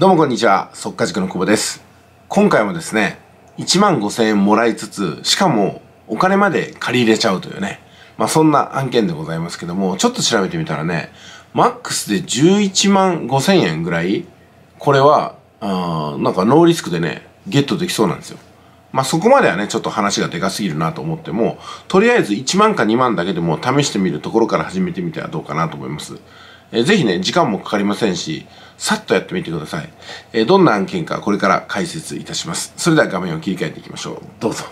どうもこんにちは、速化塾の久保です。今回もですね、1万5000円もらいつつ、しかもお金まで借り入れちゃうというね、まあそんな案件でございますけども、ちょっと調べてみたらね、マックスで11万5000円ぐらい、これは、あなんかノーリスクでね、ゲットできそうなんですよ。まあそこまではね、ちょっと話がでかすぎるなと思っても、とりあえず1万か2万だけでも試してみるところから始めてみてはどうかなと思います。えー、ぜひね、時間もかかりませんし、さっとやってみてください、えー、どんな案件かこれから解説いたしますそれでは画面を切り替えていきましょうどうぞ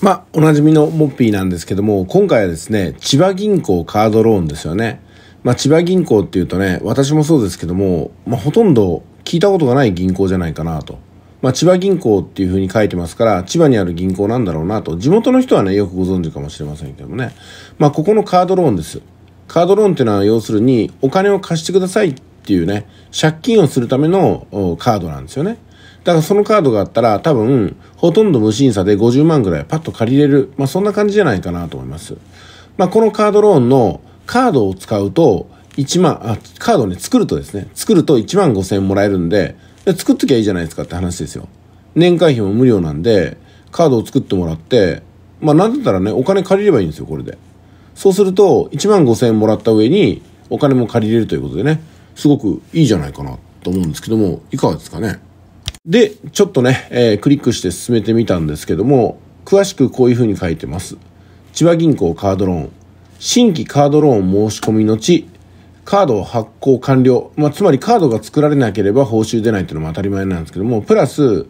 まあ、おなじみのモッピーなんですけども、今回はですね、千葉銀行カードローンですよね。まあ、千葉銀行っていうとね、私もそうですけども、まあ、ほとんど聞いたことがない銀行じゃないかなと。まあ、千葉銀行っていうふうに書いてますから、千葉にある銀行なんだろうなと。地元の人はね、よくご存知かもしれませんけどもね。まあ、ここのカードローンです。カードローンっていうのは要するに、お金を貸してくださいっっていうね、借金をするためのカードなんですよね。だからそのカードがあったら多分、ほとんど無審査で50万ぐらいパッと借りれる。まあそんな感じじゃないかなと思います。まあこのカードローンのカードを使うと、1万、あ、カードね、作るとですね、作ると1万5千円もらえるんで、で作っときゃいいじゃないですかって話ですよ。年会費も無料なんで、カードを作ってもらって、まあなんだったらね、お金借りればいいんですよ、これで。そうすると、1万5千円もらった上に、お金も借りれるということでね、すごくいいじゃないかなと思うんですけども、いかがですかね。で、ちょっとね、えー、クリックして進めてみたんですけども、詳しくこういうふうに書いてます。千葉銀行カードローン。新規カードローン申し込みのち、カード発行完了。まあ、つまりカードが作られなければ報酬出ないっていうのも当たり前なんですけども、プラス、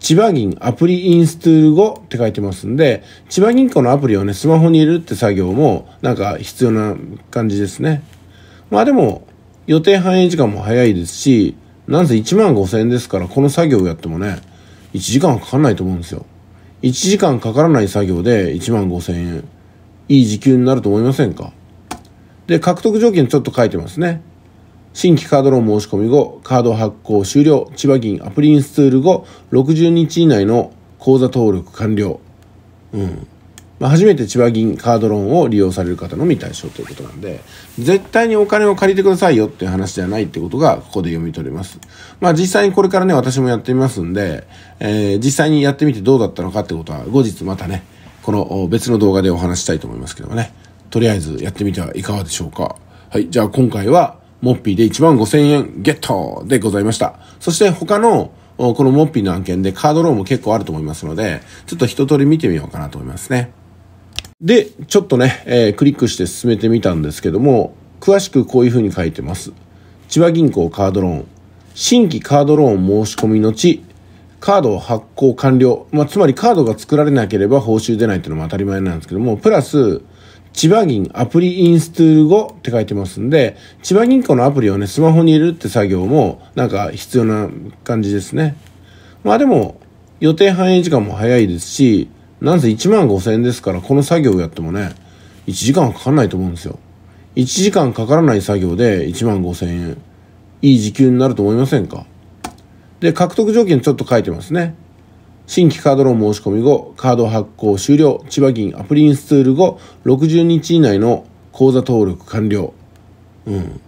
千葉銀アプリインストール後って書いてますんで、千葉銀行のアプリをね、スマホに入れるって作業も、なんか必要な感じですね。まあでも、予定反映時間も早いですし、なんせ1万5000円ですから、この作業をやってもね、1時間はかかんないと思うんですよ。1時間かからない作業で1万5000円。いい時給になると思いませんかで、獲得条件ちょっと書いてますね。新規カードローン申し込み後、カード発行終了、千葉銀アプリインストール後、60日以内の口座登録完了。うん。まあ、初めて千葉銀カードローンを利用される方のみ対象ということなんで、絶対にお金を借りてくださいよっていう話ではないってことが、ここで読み取れます。まあ実際にこれからね、私もやってみますんで、えー、実際にやってみてどうだったのかってことは、後日またね、この別の動画でお話したいと思いますけどもね、とりあえずやってみてはいかがでしょうか。はい、じゃあ今回は、モッピーで1万5000円ゲットでございました。そして他の、このモッピーの案件でカードローンも結構あると思いますので、ちょっと一通り見てみようかなと思いますね。で、ちょっとね、えー、クリックして進めてみたんですけども、詳しくこういうふうに書いてます。千葉銀行カードローン。新規カードローン申し込みのち、カード発行完了。まあ、つまりカードが作られなければ報酬出ないっていうのも当たり前なんですけども、プラス、千葉銀アプリインストール後って書いてますんで、千葉銀行のアプリをね、スマホに入れるって作業も、なんか必要な感じですね。まあでも、予定反映時間も早いですし、なんせ1万5千円ですから、この作業をやってもね、1時間はかかんないと思うんですよ。1時間かからない作業で1万5千円。いい時給になると思いませんかで、獲得条件ちょっと書いてますね。新規カードローン申し込み後、カード発行終了、千葉銀アプリインストール後、60日以内の口座登録完了。うん。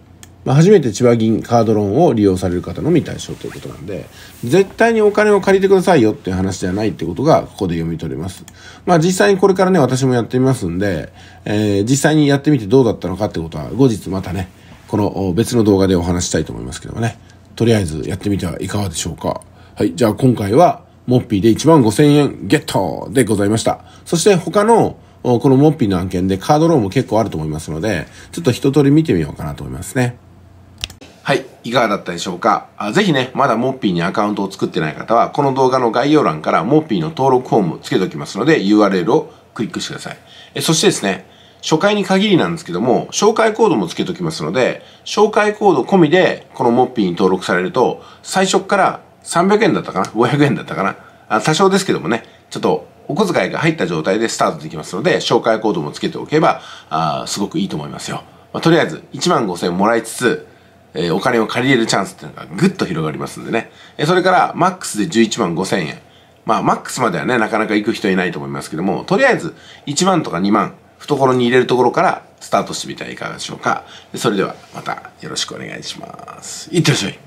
まあ、初めて千葉銀カードローンを利用される方のみ対象ということなんで、絶対にお金を借りてくださいよっていう話ではないってことが、ここで読み取れます。まあ実際にこれからね、私もやってみますんで、えー、実際にやってみてどうだったのかってことは、後日またね、この別の動画でお話したいと思いますけどもね、とりあえずやってみてはいかがでしょうか。はい、じゃあ今回は、モッピーで1万5000円ゲットでございました。そして他の、このモッピーの案件でカードローンも結構あると思いますので、ちょっと一通り見てみようかなと思いますね。はい、いかがだったでしょうかあぜひね、まだモッピーにアカウントを作ってない方は、この動画の概要欄からモッピーの登録フォームつけておきますので、URL をクリックしてください。えそしてですね、初回に限りなんですけども、紹介コードもつけておきますので、紹介コード込みで、このモッピーに登録されると、最初から300円だったかな ?500 円だったかなあ多少ですけどもね、ちょっとお小遣いが入った状態でスタートできますので、紹介コードもつけておけば、あすごくいいと思いますよ。まあ、とりあえず、1万5000円もらいつつ、えー、お金を借りれるチャンスっていうのがぐっと広がりますんでね。えー、それから、マックスで11万5千円。まあ、マックスまではね、なかなか行く人いないと思いますけども、とりあえず、1万とか2万、懐に入れるところからスタートしてみてはいかがでしょうか。それでは、またよろしくお願いします。いってらっしゃい。